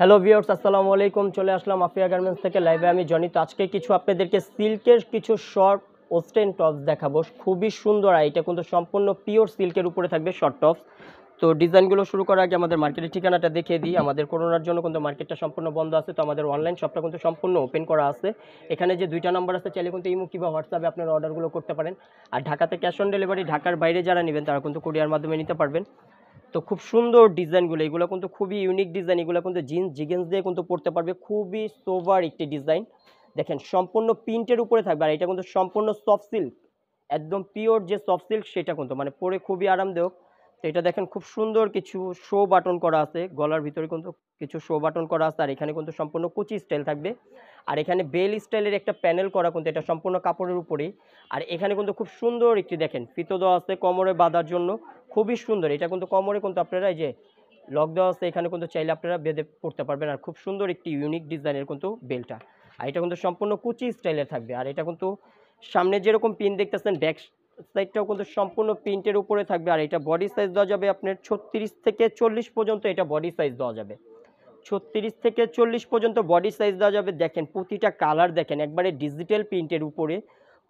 hello viewers আসসালামু আলাইকুম চলে আসলাম আফিয়া গার্মেন্টস থেকে লাইভে আমি জনি তো আজকে কিছু আপনাদেরকে সিল্কের কিছু শর্ট ওস্টেন টপস দেখাবো খুবই সুন্দর এটা কিন্তু সম্পূর্ণ পিওর সিল্কের উপরে থাকবে শর্ট টপস তো ডিজাইনগুলো শুরু করার আগে আমাদের মার্কেটের ঠিকানাটা দেখিয়ে দিই আমাদের করোনার জন্য কিন্তু মার্কেটটা সম্পূর্ণ বন্ধ আছে তো আমাদের অনলাইন শপটা কিন্তু সম্পূর্ণ ওপেন করা আছে এখানে যে দুইটা নাম্বার আছে চাইলে কিন্তু ইমো কিংবা হোয়াটসঅ্যাপে আপনারা অর্ডারগুলো করতে পারেন আর ঢাকাতে ক্যাশ অন ডেলিভারি ঢাকার বাইরে যারা নেবেন তারা কিন্তু কুরিয়ার মাধ্যমে নিতে পারবেন তো খুব সুন্দর ডিজাইনগুলো এগুলো কিন্তু খুবই ইউনিক ডিজাইন এগুলো কিন্তু জিন্স জিগেন্স দিয়ে কিন্তু পড়তে পারবে খুবই সোভার একটি ডিজাইন দেখেন সম্পূর্ণ প্রিন্টের উপরে থাকবে আর এটা কিন্তু সম্পূর্ণ সফট সিল্ক একদম পিওর যে সফট সিল্ক সেটা কিন্তু মানে পরে খুবই আরামদায়ক তো এটা দেখেন খুব সুন্দর কিছু শো বাটন করা আছে গলার ভিতরে কিন্তু কিছু শো বাটন করা আছে আর এখানে কিন্তু সম্পূর্ণ কুচি স্টাইল থাকবে আর এখানে বেল স্টাইলের একটা প্যানেল করা কিন্তু এটা সম্পূর্ণ কাপড়ের উপরেই আর এখানে কিন্তু খুব সুন্দর একটি দেখেন ফিতো দেওয়া আছে কোমরে বাঁধার জন্য খুবই সুন্দর এটা কিন্তু কোমরে কিন্তু আপনারা এই যে লক দেওয়া আছে এখানে কিন্তু চাইলে আপনারা বেঁধে পড়তে পারবেন আর খুব সুন্দর একটি ইউনিক ডিজাইনের কিন্তু বেলটা আর এটা কিন্তু সম্পূর্ণ কুচি স্টাইলের থাকবে আর এটা কিন্তু সামনে যেরকম পিন দেখতেছেন ব্যাক সাইডটাও কিন্তু সম্পূর্ণ প্রিন্টের উপরে থাকবে আর এটা বডি সাইজ দেওয়া যাবে আপনার ছত্রিশ থেকে চল্লিশ পর্যন্ত এটা বডি সাইজ দেওয়া যাবে ছত্রিশ থেকে চল্লিশ পর্যন্ত বডি সাইজ দেওয়া যাবে দেখেন প্রতিটা কালার দেখেন একবারে ডিজিটাল প্রিন্টের উপরে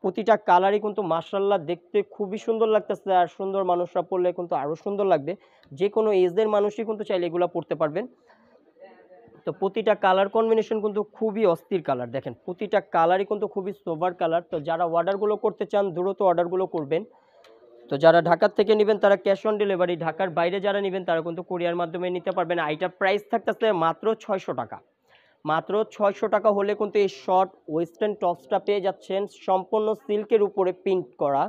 প্রতিটা কালারই কিন্তু মার্শাল্লাহ দেখতে খুবই সুন্দর লাগতেছে আর সুন্দর মানুষরা পরলে কিন্তু আরও সুন্দর লাগবে যে কোনো এজের মানুষই কিন্তু চাইলে এগুলো পরতে পারবেন তো প্রতিটা কালার কম্বিনেশন কিন্তু খুবই অস্থির কালার দেখেন প্রতিটা কালারই কিন্তু খুবই সোভার কালার তো যারা অর্ডারগুলো করতে চান দ্রুত অর্ডারগুলো করবেন তো যারা ঢাকার থেকে নেবেন তারা ক্যাশ অন ডেলিভারি ঢাকার বাইরে যারা নেবেন তারা কিন্তু কোরিয়ার মাধ্যমে নিতে পারবেন আইটার প্রাইস থাকতে মাত্র ছয়শো টাকা মাত্র ছয়শো টাকা হলে কিন্তু এই শর্ট ওয়েস্টার্ন টপসটা পেয়ে যাচ্ছেন সম্পূর্ণ সিল্কের উপরে প্রিন্ট করা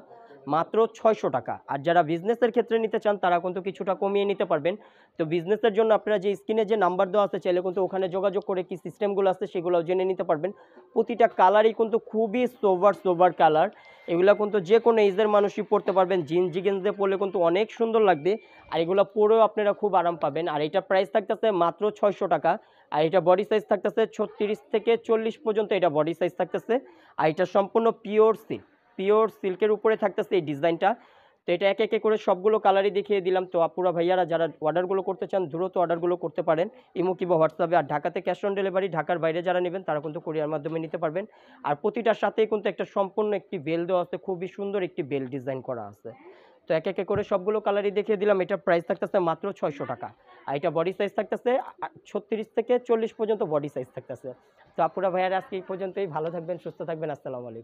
মাত্র ছয়শো টাকা আর যারা বিজনেসের ক্ষেত্রে নিতে চান তারা কিন্তু কিছুটা কমিয়ে নিতে পারবেন তো বিজনেসের জন্য আপনারা যে স্ক্রিনে যে নাম্বার দেওয়া আছে চাইলে কিন্তু ওখানে যোগাযোগ করে কি সিস্টেমগুলো আছে সেগুলো জেনে নিতে পারবেন প্রতিটা কালারই কিন্তু খুবই সোভার সোভার কালার এগুলো কিন্তু যে কোনো এজের মানুষই পড়তে পারবেন জিন জিগেন্স দিয়ে পরলে কিন্তু অনেক সুন্দর লাগবে আর এগুলো পরেও আপনারা খুব আরাম পাবেন আর এটা প্রাইস থাকতেছে মাত্র ছয়শো টাকা আর এটা বডি সাইজ থাকতেছে ছত্রিশ থেকে চল্লিশ পর্যন্ত এটা বডি সাইজ থাকতেছে আর এটা সম্পূর্ণ পিওর সিল্ক পিওর সিল্কের উপরে থাকতেছে এই ডিজাইনটা তো এটা এক একে করে সবগুলো কালারই দেখিয়ে দিলাম তো আপুরা ভাইয়ারা যারা অর্ডারগুলো করতে চান দ্রুত অর্ডারগুলো করতে পারেন ইমো কিংবা হোয়াটসঅ্যাপে আর ঢাকাতে ক্যাশ অন ডেলিভারি ঢাকার বাইরে যারা নেবেন তারা কিন্তু কোরিয়ার মাধ্যমে নিতে পারবেন আর প্রতিটার সাথেই কিন্তু একটা সম্পূর্ণ একটি বেল দেওয়া আছে খুবই সুন্দর একটি বেল ডিজাইন করা আছে তো এক একে করে সবগুলো কালারই দেখিয়ে দিলাম এটা প্রাইস থাকতেছে মাত্র ছয়শো টাকা আর এটা বডি সাইজ থাকতেছে ছত্রিশ থেকে চল্লিশ পর্যন্ত বডি সাইজ থাকতেছে তো আপুরা ভাইয়ারা আজকে এই পর্যন্তই ভালো থাকবেন সুস্থ থাকবেন আসসালামু আলাইকুম